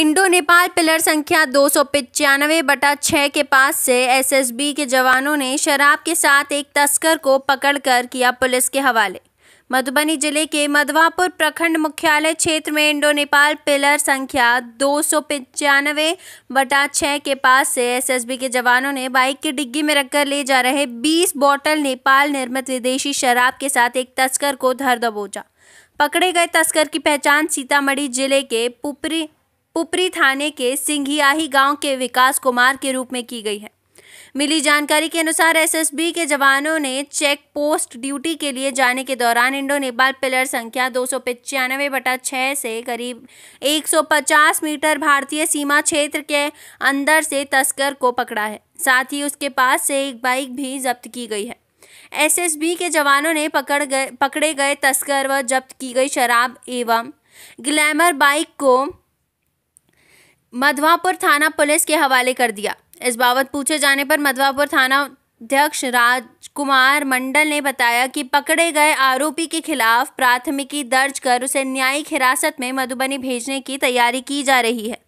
Indo Nepal pillar संख्या दो सौ पचानवे बटा छः के पास से एसएसबी के जवानों ने शराब के साथ एक तस्कर को पकड़कर किया पुलिस के हवाले मधुबनी जिले के मधवापुर प्रखंड मुख्यालय क्षेत्र में इंडो नेपाल पिलर संख्या दो सौ पचानवे बटा छः के पास से एसएसबी के जवानों ने बाइक की डिग्गी में रखकर ले जा रहे 20 बोतल नेपाल निर्मित विदेशी शराब के साथ एक तस्कर को धर दबोचा पकड़े गए तस्कर की पहचान सीतामढ़ी जिले के पुपरी पुपरी थाने के सिंघियाही गांव के विकास कुमार के रूप में की गई है मिली जानकारी के अनुसार एसएसबी के जवानों ने चेक पोस्ट ड्यूटी के लिए जाने के दौरान इंडो नेपाल पिलर संख्या दो सौ पचानवे बटा छः से करीब 150 मीटर भारतीय सीमा क्षेत्र के अंदर से तस्कर को पकड़ा है साथ ही उसके पास से एक बाइक भी जब्त की गई है एसएसबी के जवानों ने पकड़ गए पकड़े गए तस्कर व जब्त की गई शराब एवं ग्लैमर बाइक को मधवापुर थाना पुलिस के हवाले कर दिया इस बाबत पूछे जाने पर मधवापुर थाना अध्यक्ष राजकुमार मंडल ने बताया कि पकड़े गए आरोपी के खिलाफ प्राथमिकी दर्ज कर उसे न्यायिक हिरासत में मधुबनी भेजने की तैयारी की जा रही है